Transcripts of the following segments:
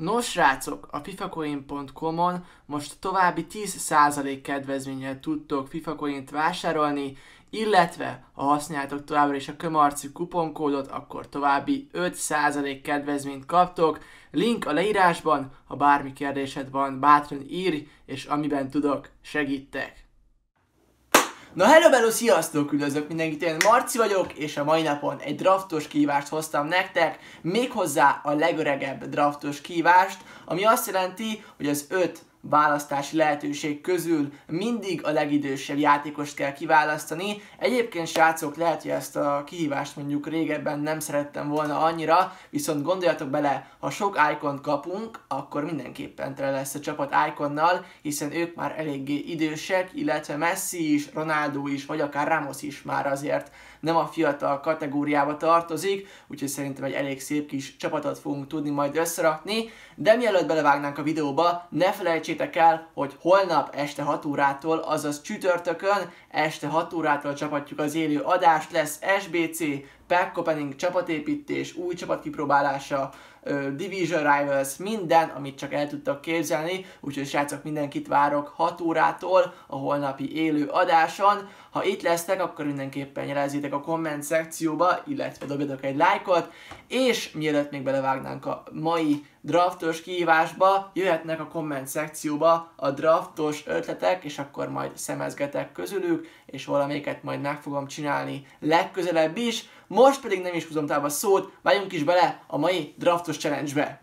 Nos srácok, a fifacoin.com-on most további 10% kedvezménnyel tudtok fifacoint vásárolni, illetve ha használtok továbbra is a kömarci kuponkódot, akkor további 5% kedvezményt kaptok. Link a leírásban, ha bármi kérdésed van, bátran írj, és amiben tudok, segítek. Na hello, hello, sziasztok, üdvözlök mindenkit, én Marci vagyok, és a mai napon egy draftos kívást hoztam nektek, méghozzá a legöregebb draftos kívást, ami azt jelenti, hogy az öt választási lehetőség közül mindig a legidősebb játékost kell kiválasztani. Egyébként srácok, lehet, hogy ezt a kihívást mondjuk régebben nem szerettem volna annyira, viszont gondoljatok bele, ha sok icon kapunk, akkor mindenképpen tele lesz a csapat iconnal, hiszen ők már eléggé idősek, illetve Messi is, Ronaldo is, vagy akár Ramos is már azért nem a fiatal kategóriába tartozik, úgyhogy szerintem egy elég szép kis csapatot fogunk tudni majd összerakni, de mielőtt belevágnánk a videóba, ne felejtsétek el, hogy holnap este 6 órától, azaz csütörtökön este 6 órától csapatjuk az élő adást, lesz SBC, pack opening, csapatépítés, új csapat kipróbálása, Division Rivals, minden, amit csak el tudtak képzelni, úgyhogy srácok mindenkit várok 6 órától a holnapi élő adáson. Ha itt lesztek, akkor mindenképpen jelezzétek a komment szekcióba, illetve dobjatok egy lájkot, és mielőtt még belevágnánk a mai draftos kihívásba, jöhetnek a komment szekcióba a draftos ötletek, és akkor majd szemezgetek közülük, és valamelyiket majd meg fogom csinálni legközelebb is. Most pedig nem is húzom tovább a szót, vágyunk is bele a mai draftos challenge-be!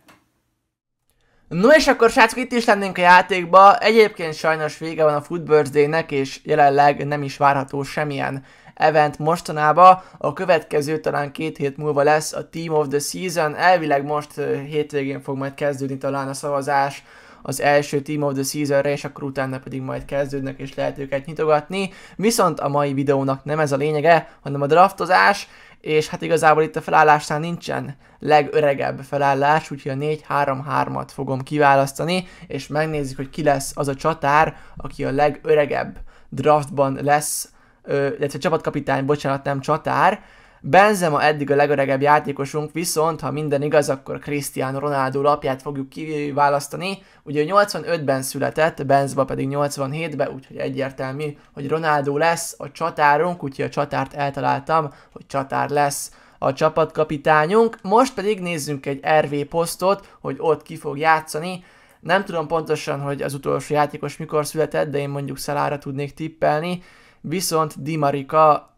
No és akkor srácok, itt is lennénk a játékba. Egyébként sajnos vége van a Food nek és jelenleg nem is várható semmilyen event mostanában. A következő talán két hét múlva lesz a Team of the Season. Elvileg most hétvégén fog majd kezdődni talán a szavazás az első Team of the Season-re, és akkor utána pedig majd kezdődnek, és lehet őket nyitogatni. Viszont a mai videónak nem ez a lényege, hanem a draftozás, és hát igazából itt a felállásnál nincsen legöregebb felállás, úgyhogy a 4-3-3-at fogom kiválasztani, és megnézzük, hogy ki lesz az a csatár, aki a legöregebb draftban lesz illetve csapatkapitány, bocsánat, nem csatár. Benzema eddig a legöregebb játékosunk, viszont ha minden igaz, akkor Cristiano Ronaldo lapját fogjuk kiválasztani. Ugye 85-ben született, Benzema pedig 87-ben, úgyhogy egyértelmű, hogy Ronaldo lesz a csatárunk, úgyhogy a csatárt eltaláltam, hogy csatár lesz a csapatkapitányunk. Most pedig nézzünk egy RV posztot, hogy ott ki fog játszani. Nem tudom pontosan, hogy az utolsó játékos mikor született, de én mondjuk Szalára tudnék tippelni viszont Di Marika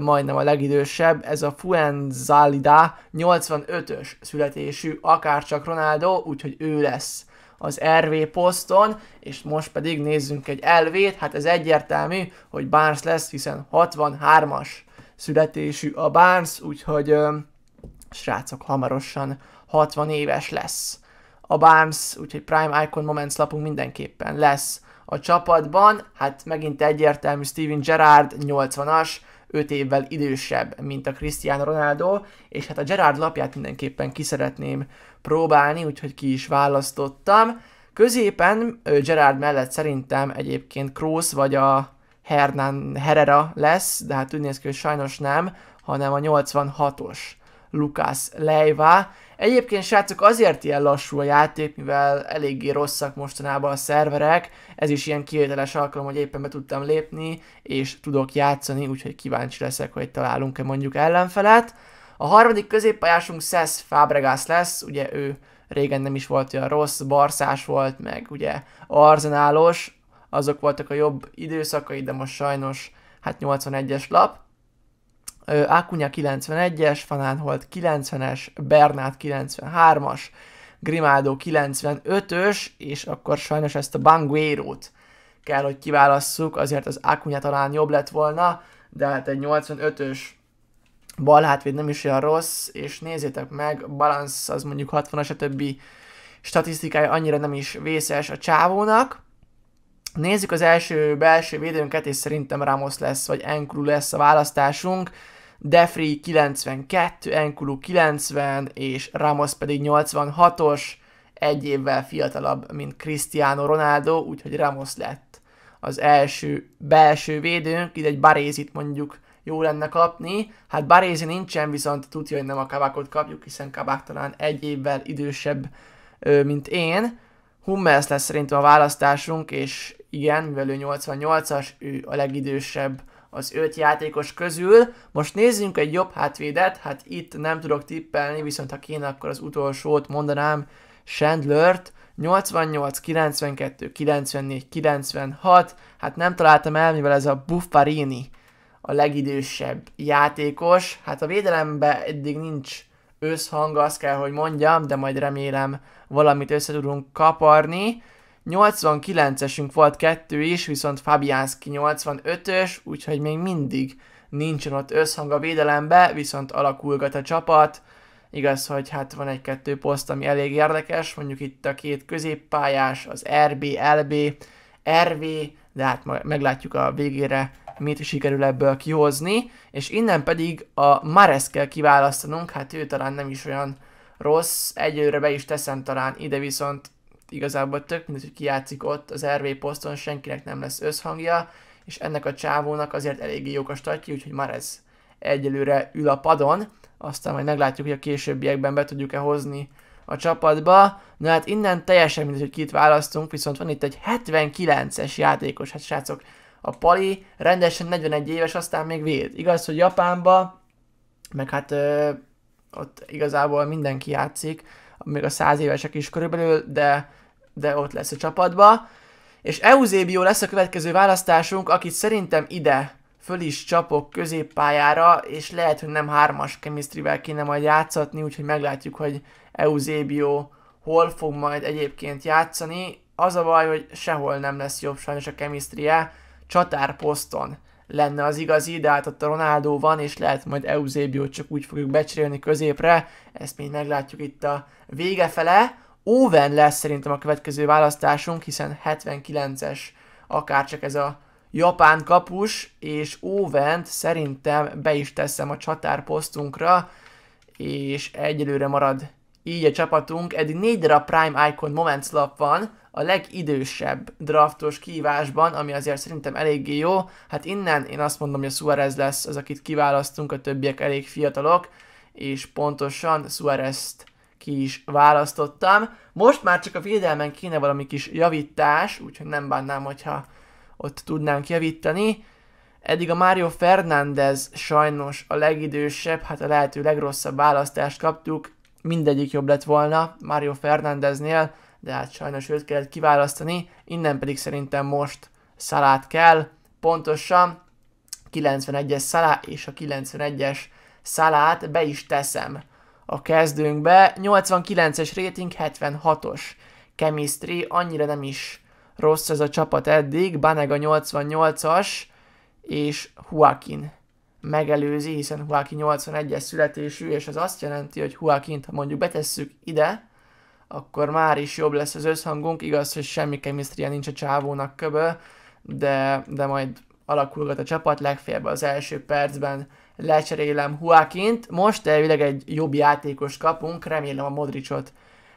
majdnem a legidősebb, ez a Fuenzalida 85-ös születésű, akárcsak Ronaldo, úgyhogy ő lesz az RV poszton, és most pedig nézzünk egy elvét, hát ez egyértelmű, hogy Barnes lesz, hiszen 63-as születésű a Barnes, úgyhogy ö, srácok hamarosan 60 éves lesz a Barnes, úgyhogy Prime Icon Moments lapunk mindenképpen lesz a csapatban, hát megint egyértelmű Steven Gerrard 80-as, 5 évvel idősebb, mint a Cristiano Ronaldo, és hát a Gerrard lapját mindenképpen ki szeretném próbálni, úgyhogy ki is választottam. Középen Gerrard mellett szerintem egyébként Kroos vagy a Hernán Herrera lesz, de hát úgy néz ki, hogy sajnos nem, hanem a 86-os Lucas Leiva, Egyébként srácok azért ilyen lassú a játék, mivel eléggé rosszak mostanában a szerverek, ez is ilyen kivételes alkalom, hogy éppen be tudtam lépni, és tudok játszani, úgyhogy kíváncsi leszek, hogy találunk-e mondjuk ellenfelet. A harmadik középpályásunk Cesc Fabregas lesz, ugye ő régen nem is volt olyan rossz, barszás volt, meg ugye arzenálos, azok voltak a jobb időszakai, de most sajnos hát 81-es lap. Ákunya 91-es, Fanánhold 90-es, Bernát 93-as, Grimaldo 95-ös, és akkor sajnos ezt a banguero kell, hogy kiválasszuk, azért az Ákunya talán jobb lett volna, de hát egy 85-ös balhátvéd nem is olyan rossz, és nézzétek meg, balansz az mondjuk 60-as, a többi statisztikája annyira nem is vészes a csávónak. Nézzük az első belső védőnket, és szerintem Ramos lesz, vagy Enkru lesz a választásunk. Defri 92, Enkulu 90 és Ramos pedig 86-os, egy évvel fiatalabb, mint Cristiano Ronaldo, úgyhogy Ramos lett az első belső védőnk, ide egy Barézit mondjuk jó lenne kapni. Hát Barézi nincsen, viszont tudja, hogy nem a Kabakot kapjuk, hiszen Kabak talán egy évvel idősebb, mint én. Hummels lesz szerintem a választásunk, és igen, mivel ő 88-as, ő a legidősebb az öt játékos közül. Most nézzünk egy jobb hátvédet, hát itt nem tudok tippelni, viszont ha kéne, akkor az utolsót mondanám, Chandler-t. 88, 92, 94, 96, hát nem találtam el, mivel ez a Buffarini a legidősebb játékos. Hát a védelemben eddig nincs összhang, azt kell, hogy mondjam, de majd remélem valamit össze tudunk kaparni. 89-esünk volt kettő is, viszont Fabianski 85-ös, úgyhogy még mindig nincsen ott összhang a védelembe, viszont alakulgat a csapat. Igaz, hogy hát van egy-kettő poszt, ami elég érdekes, mondjuk itt a két középpályás, az RB, LB, RV, de hát meglátjuk a végére, mit sikerül ebből kihozni, és innen pedig a Mares kell kiválasztanunk, hát ő talán nem is olyan rossz, egyőre be is teszem talán ide viszont igazából tök mindegy, hogy ki játszik ott, az RV poszton senkinek nem lesz összhangja, és ennek a csávónak azért eléggé jók a statyi, úgyhogy már ez egyelőre ül a padon, aztán majd meglátjuk, hogy a későbbiekben be tudjuk-e hozni a csapatba. Na hát innen teljesen mindegy, hogy kit választunk, viszont van itt egy 79-es játékos, hát srácok, a Pali rendesen 41 éves, aztán még véd. Igaz, hogy Japánba, meg hát ö, ott igazából mindenki játszik, még a száz évesek is körülbelül, de, de ott lesz a csapatba. És Eusebio lesz a következő választásunk, akit szerintem ide föl is csapok középpályára, és lehet, hogy nem hármas kemisztrivel kéne majd játszatni, úgyhogy meglátjuk, hogy Eusebio hol fog majd egyébként játszani. Az a baj, hogy sehol nem lesz jobb sajnos a kemisztrie, csatárposzton lenne az igazi, de hát ott a Ronaldo van, és lehet majd Eusebio csak úgy fogjuk becserélni középre, ezt még meglátjuk itt a vége fele. Owen lesz szerintem a következő választásunk, hiszen 79-es akárcsak ez a japán kapus, és Owent szerintem be is teszem a csatárposztunkra, és egyelőre marad így a csapatunk eddig négy darab Prime Icon Moments lap van, a legidősebb draftos kívásban, ami azért szerintem eléggé jó. Hát innen én azt mondom, hogy a Suarez lesz az, akit kiválasztunk, a többiek elég fiatalok, és pontosan Suarez-t ki is választottam. Most már csak a védelmen kéne valami kis javítás, úgyhogy nem bánnám, hogyha ott tudnánk javítani. Eddig a Mario Fernández sajnos a legidősebb, hát a lehető legrosszabb választást kaptuk, mindegyik jobb lett volna Mario Fernandeznél, de hát sajnos őt kellett kiválasztani, innen pedig szerintem most szalát kell, pontosan 91-es szalá és a 91-es szalát be is teszem a kezdőnkbe. 89-es rating, 76-os chemistry, annyira nem is rossz ez a csapat eddig, Banega 88-as és Joaquin megelőzi, hiszen Joaquin 81-es születésű, és ez azt jelenti, hogy Joaquint, ha mondjuk betesszük ide, akkor már is jobb lesz az összhangunk, igaz, hogy semmi kemisztria nincs a csávónak köbö, de, de majd alakulgat a csapat, legfeljebb az első percben lecserélem Huákint. Most elvileg egy jobb játékos kapunk, remélem a Modricot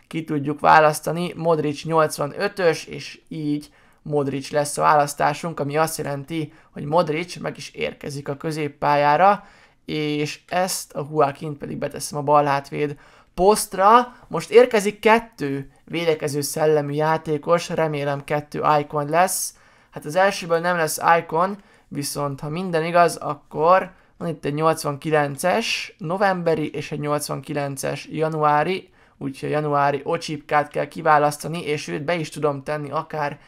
ki tudjuk választani. Modric 85-ös, és így Modric lesz a választásunk, ami azt jelenti, hogy Modric meg is érkezik a középpályára, és ezt a Huákint pedig beteszem a balhátvéd posztra. Most érkezik kettő védekező szellemű játékos, remélem kettő icon lesz. Hát az elsőből nem lesz icon, viszont ha minden igaz, akkor van itt egy 89-es novemberi és egy 89-es januári, úgyhogy januári ocsipkát kell kiválasztani, és őt be is tudom tenni akár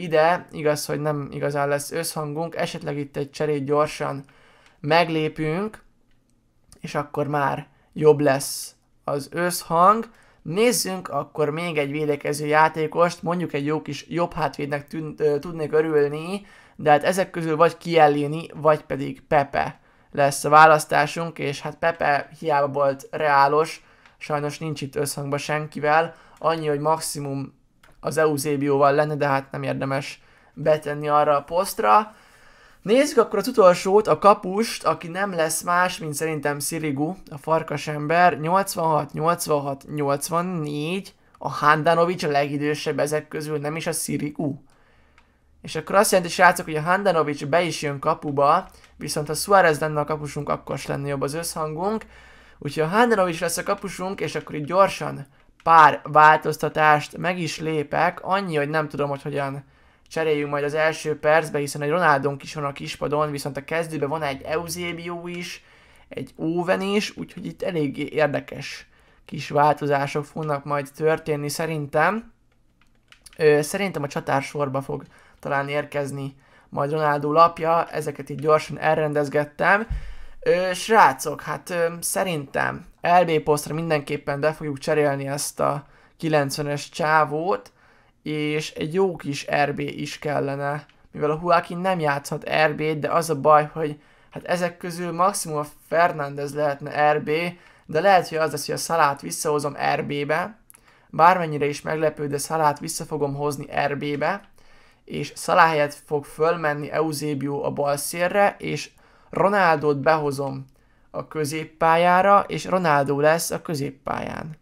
ide igaz, hogy nem igazán lesz összhangunk, esetleg itt egy cserét gyorsan meglépünk, és akkor már jobb lesz az összhang. Nézzünk akkor még egy védekező játékost, mondjuk egy jó kis jobb hátvédnek tűn- tudnék örülni, de hát ezek közül vagy Kielini, vagy pedig Pepe lesz a választásunk, és hát Pepe hiába volt reálos, sajnos nincs itt összhangban senkivel, annyi, hogy maximum az Eusébióval lenne, de hát nem érdemes betenni arra a posztra. Nézzük akkor az utolsót, a kapust, aki nem lesz más, mint szerintem Sirigu, a farkas ember. 86, 86, 84, a Handanovic a legidősebb ezek közül, nem is a Sirigu. És akkor azt jelenti, srácok, hogy a Handanovic be is jön kapuba, viszont ha Suárez lenne a kapusunk, akkor is lenne jobb az összhangunk. Úgyhogy a Handanovic lesz a kapusunk, és akkor itt gyorsan pár változtatást meg is lépek, annyi, hogy nem tudom, hogy hogyan cseréljünk majd az első percbe, hiszen egy Ronaldonk is van a kispadon, viszont a kezdőben van egy Eusebio is, egy Owen is, úgyhogy itt elég érdekes kis változások fognak majd történni szerintem. Ö, szerintem a csatársorba fog talán érkezni majd Ronaldo lapja, ezeket itt gyorsan elrendezgettem. Ö, srácok, hát ö, szerintem LB posztra mindenképpen be fogjuk cserélni ezt a 90-es csávót, és egy jó kis RB is kellene, mivel a Huakin nem játszhat RB-t, de az a baj, hogy hát ezek közül maximum a Fernández lehetne RB, de lehet, hogy az lesz, hogy a Szalát visszahozom RB-be, bármennyire is meglepő, de Szalát vissza fogom hozni RB-be, és Szalá helyett fog fölmenni Eusebio a balszérre, és Ronaldot behozom a középpályára, és Ronaldo lesz a középpályán.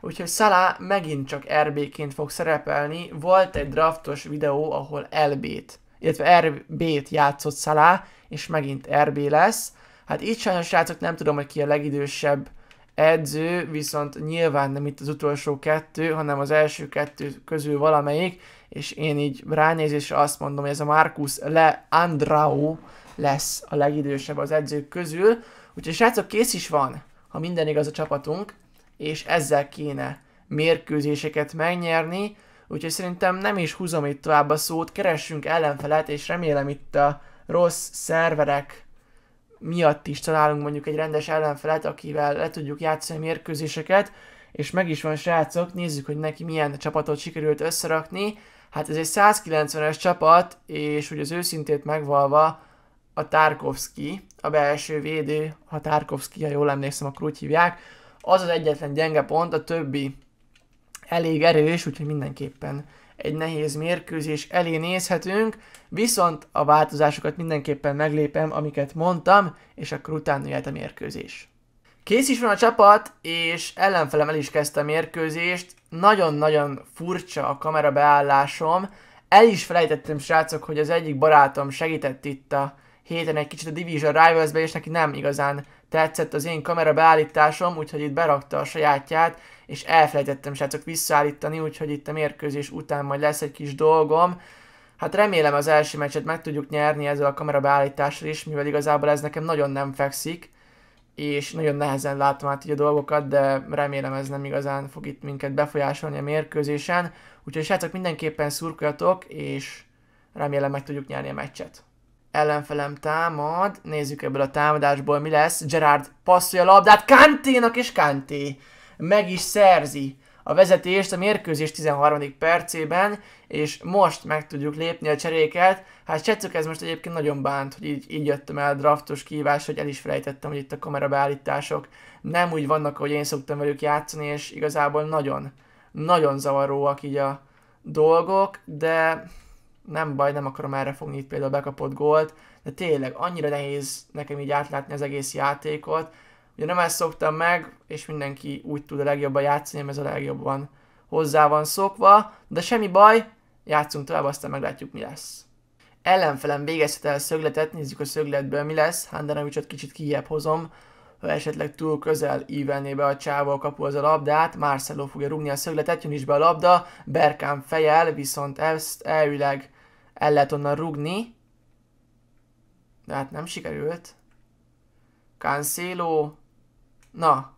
Úgyhogy Salah megint csak RB-ként fog szerepelni. Volt egy draftos videó, ahol LB-t, illetve RB-t játszott Salah, és megint RB lesz. Hát így sajnos srácok nem tudom, hogy ki a legidősebb edző, viszont nyilván nem itt az utolsó kettő, hanem az első kettő közül valamelyik, és én így ránézésre azt mondom, hogy ez a Marcus Le lesz a legidősebb az edzők közül. Úgyhogy srácok, kész is van, ha minden igaz a csapatunk, és ezzel kéne mérkőzéseket megnyerni, úgyhogy szerintem nem is húzom itt tovább a szót, keressünk ellenfelet, és remélem itt a rossz szerverek miatt is találunk mondjuk egy rendes ellenfelet, akivel le tudjuk játszani mérkőzéseket, és meg is van srácok, nézzük, hogy neki milyen csapatot sikerült összerakni. Hát ez egy 190-es csapat, és ugye az őszintét megvalva a Tarkovsky, a belső védő, ha Tarkovsky, ha jól emlékszem, akkor úgy hívják, az az egyetlen gyenge pont, a többi elég erős, úgyhogy mindenképpen egy nehéz mérkőzés elé nézhetünk, viszont a változásokat mindenképpen meglépem, amiket mondtam, és akkor utána jöhet a mérkőzés. Kész is van a csapat, és ellenfelem el is kezdte a mérkőzést. Nagyon-nagyon furcsa a kamera beállásom. El is felejtettem, srácok, hogy az egyik barátom segített itt a héten egy kicsit a Division rivals és neki nem igazán tetszett az én kamera beállításom, úgyhogy itt berakta a sajátját, és elfelejtettem srácok visszaállítani, úgyhogy itt a mérkőzés után majd lesz egy kis dolgom. Hát remélem az első meccset meg tudjuk nyerni ezzel a kamera beállítással is, mivel igazából ez nekem nagyon nem fekszik, és nagyon nehezen látom át így a dolgokat, de remélem ez nem igazán fog itt minket befolyásolni a mérkőzésen. Úgyhogy srácok mindenképpen szurkoljatok, és remélem meg tudjuk nyerni a meccset ellenfelem támad, nézzük ebből a támadásból mi lesz, Gerard passzolja a labdát Kanténak és Kanté meg is szerzi a vezetést a mérkőzés 13. percében, és most meg tudjuk lépni a cseréket. Hát Setsuk ez most egyébként nagyon bánt, hogy így, így jöttem el draftos kívás, hogy el is felejtettem, hogy itt a kamerabeállítások nem úgy vannak, ahogy én szoktam velük játszani, és igazából nagyon, nagyon zavaróak így a dolgok, de nem baj, nem akarom erre fogni itt például bekapott gólt, de tényleg annyira nehéz nekem így átlátni az egész játékot. Ugye nem ezt szoktam meg, és mindenki úgy tud a legjobban játszani, mert ez a legjobban hozzá van szokva, de semmi baj, játszunk tovább, aztán meglátjuk mi lesz. Ellenfelem végezhet el a szögletet, nézzük a szögletből mi lesz, Handanovicsot kicsit kijebb hozom, ha esetleg túl közel ívelné be a csávó a az a labdát, Marcelo fogja rúgni a szögletet, jön is be a labda, Berkán fejel, viszont ezt elvileg el lehet onnan rugni. De hát nem sikerült. Cancelo. Na.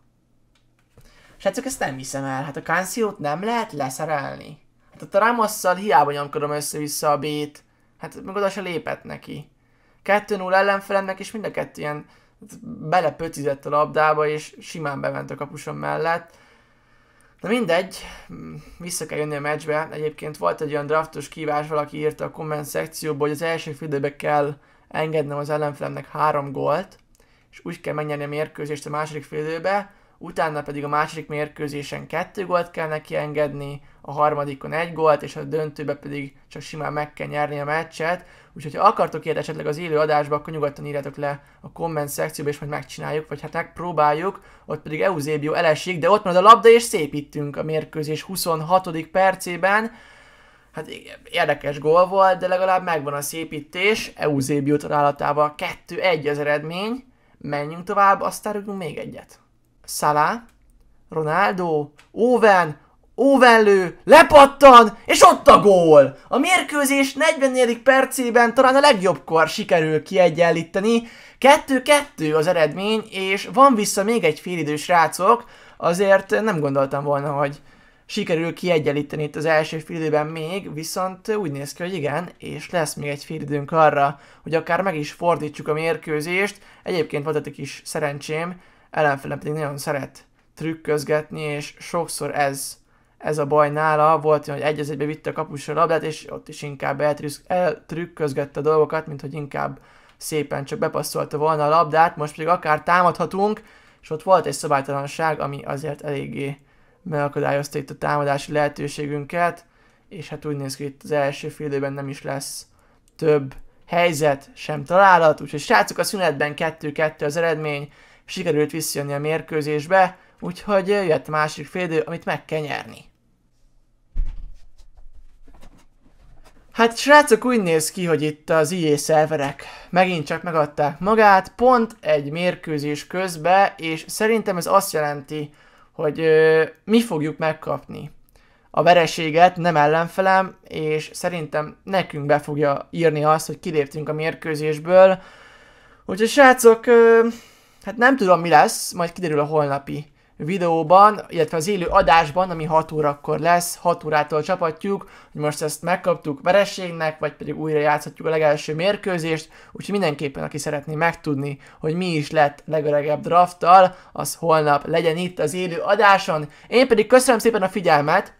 Srácok, ezt nem hiszem el. Hát a cancelo nem lehet leszerelni. Hát a Ramosszal hiába nyomkodom össze-vissza a B-t. Hát meg oda se lépett neki. 2-0 ellenfelemnek, és mind a kettő ilyen hát belepötizett a labdába, és simán bement a kapusom mellett. Na mindegy, mm, vissza kell jönni a meccsbe. Egyébként volt egy olyan draftos kívás, valaki írta a komment szekcióba, hogy az első félidőbe kell engednem az ellenfelemnek három gólt, és úgy kell menjen a mérkőzést a második félidőbe, utána pedig a második mérkőzésen kettő gólt kell neki engedni, a harmadikon egy gólt, és a döntőbe pedig csak simán meg kell nyerni a meccset. Úgyhogy ha akartok ilyet esetleg az élő adásba, akkor nyugodtan írjátok le a komment szekcióba, és majd megcsináljuk, vagy hát megpróbáljuk. Ott pedig Eusebio elesik, de ott marad a labda, és szépítünk a mérkőzés 26. percében. Hát érdekes gól volt, de legalább megvan a szépítés. Eusebio találatával 2-1 az eredmény. Menjünk tovább, aztán rúgunk még egyet. Szalá, Ronaldo, Owen, Owen lő, lepattan, és ott a gól! A mérkőzés 40. percében talán a legjobbkor sikerül kiegyenlíteni. 2-2 az eredmény, és van vissza még egy félidős rácok, azért nem gondoltam volna, hogy sikerül kiegyenlíteni itt az első félidőben még, viszont úgy néz ki, hogy igen, és lesz még egy félidőnk arra, hogy akár meg is fordítsuk a mérkőzést. Egyébként volt egy kis szerencsém, ellenfele pedig nagyon szeret trükközgetni, és sokszor ez, ez a baj nála. Volt hogy egy egybe vitte a kapusra a labdát, és ott is inkább eltrükközgette a dolgokat, mint hogy inkább szépen csak bepasszolta volna a labdát, most pedig akár támadhatunk, és ott volt egy szabálytalanság, ami azért eléggé megakadályozta itt a támadási lehetőségünket, és hát úgy néz ki, itt az első fél nem is lesz több helyzet, sem találat, úgyhogy srácok a szünetben 2-2 az eredmény, sikerült visszajönni a mérkőzésbe, úgyhogy jött a másik félidő, amit meg kell nyerni. Hát srácok, úgy néz ki, hogy itt az IE szerverek megint csak megadták magát, pont egy mérkőzés közbe, és szerintem ez azt jelenti, hogy ö, mi fogjuk megkapni a vereséget, nem ellenfelem, és szerintem nekünk be fogja írni azt, hogy kiléptünk a mérkőzésből. Úgyhogy srácok, ö, Hát nem tudom mi lesz, majd kiderül a holnapi videóban, illetve az élő adásban, ami 6 órakor lesz, 6 órától csapatjuk, hogy most ezt megkaptuk vereségnek, vagy pedig újra játszhatjuk a legelső mérkőzést, úgyhogy mindenképpen, aki szeretné megtudni, hogy mi is lett legöregebb drafttal, az holnap legyen itt az élő adáson. Én pedig köszönöm szépen a figyelmet,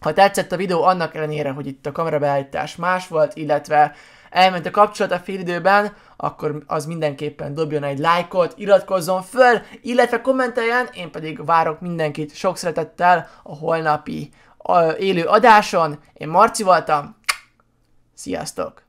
ha tetszett a videó, annak ellenére, hogy itt a kamerabeállítás más volt, illetve elment a kapcsolat a fél időben, akkor az mindenképpen dobjon egy lájkot, iratkozzon föl, illetve kommenteljen, én pedig várok mindenkit sok szeretettel a holnapi élő adáson. Én Marci voltam, sziasztok!